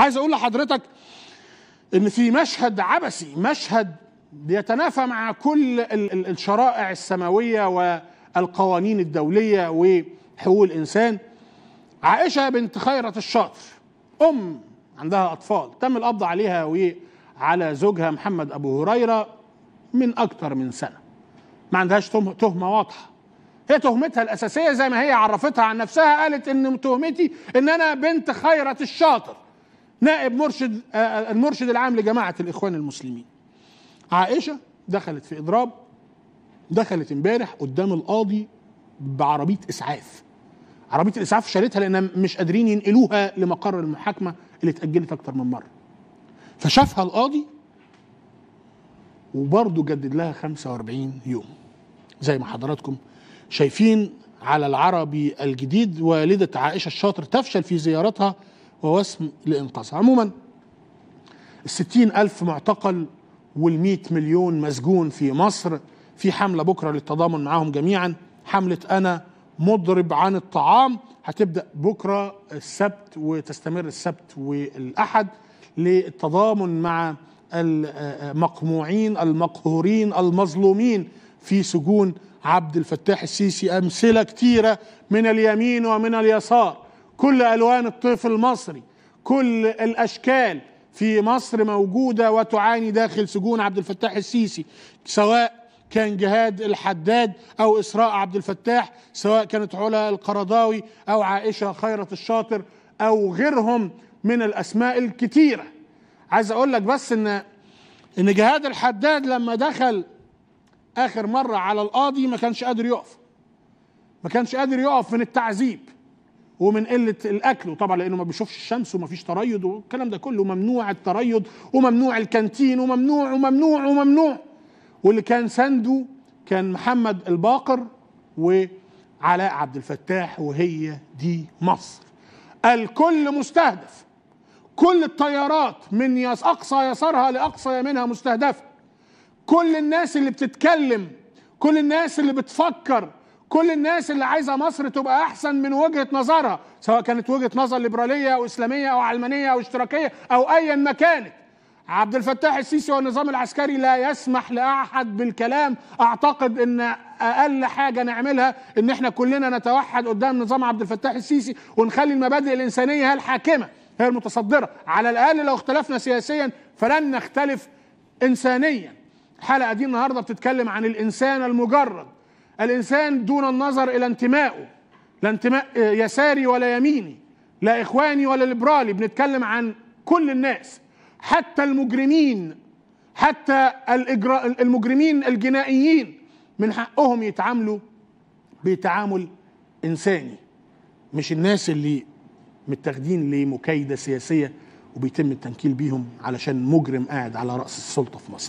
عايز اقول لحضرتك ان في مشهد عبثي مشهد بيتنافى مع كل الشرائع السماويه والقوانين الدوليه وحقوق الانسان عائشه بنت خيره الشاطر ام عندها اطفال تم القبض عليها وعلى زوجها محمد ابو هريره من اكتر من سنه ما عندهاش تهمه واضحه هي تهمتها الاساسيه زي ما هي عرفتها عن نفسها قالت ان تهمتي ان انا بنت خيره الشاطر نائب مرشد آه، آه، المرشد العام لجماعه الاخوان المسلمين عائشه دخلت في اضراب دخلت امبارح قدام القاضي بعربيه اسعاف عربيه الاسعاف شالتها لان مش قادرين ينقلوها لمقر المحاكمه اللي اتاجلت اكتر من مره فشافها القاضي وبرضه جدد لها 45 يوم زي ما حضراتكم شايفين على العربي الجديد والدة عائشة الشاطر تفشل في زيارتها ووسم لإنقاذها عموما الستين ألف معتقل والمئة مليون مسجون في مصر في حملة بكرة للتضامن معاهم جميعا حملة أنا مضرب عن الطعام هتبدأ بكرة السبت وتستمر السبت والأحد للتضامن مع المقموعين المقهورين المظلومين في سجون عبد الفتاح السيسي أمثلة كتيرة من اليمين ومن اليسار كل الوان الطيف المصري كل الاشكال في مصر موجوده وتعاني داخل سجون عبد الفتاح السيسي سواء كان جهاد الحداد او اسراء عبد الفتاح سواء كانت علا القرضاوي او عائشه خيره الشاطر او غيرهم من الاسماء الكتيره عايز اقول لك بس ان ان جهاد الحداد لما دخل اخر مره على القاضي ما كانش قادر يقف ما كانش قادر يقف من التعذيب ومن قله الاكل وطبعا لانه ما بيشوفش الشمس وما فيش تريض والكلام ده كله ممنوع التريض وممنوع الكانتين وممنوع وممنوع وممنوع واللي كان سنده كان محمد الباقر وعلاء عبد الفتاح وهي دي مصر الكل مستهدف كل الطيارات من يس اقصى يسارها لاقصى يمينها مستهدفه كل الناس اللي بتتكلم كل الناس اللي بتفكر كل الناس اللي عايزه مصر تبقى احسن من وجهه نظرها سواء كانت وجهه نظر ليبراليه او اسلاميه او علمانيه او اشتراكيه او ايا ما كانت عبد الفتاح السيسي والنظام العسكري لا يسمح لاحد بالكلام اعتقد ان اقل حاجه نعملها ان احنا كلنا نتوحد قدام نظام عبد الفتاح السيسي ونخلي المبادئ الانسانيه هي الحاكمه هي المتصدره على الاقل لو اختلفنا سياسيا فلن نختلف انسانيا الحلقه دي النهارده بتتكلم عن الانسان المجرد الإنسان دون النظر إلى انتمائه لا انتماء آه، يساري ولا يميني لا إخواني ولا ليبرالي بنتكلم عن كل الناس حتى المجرمين حتى الإجراء المجرمين الجنائيين من حقهم يتعاملوا بتعامل إنساني مش الناس اللي متاخدين لمكايدة سياسية وبيتم التنكيل بيهم علشان مجرم قاعد على رأس السلطة في مصر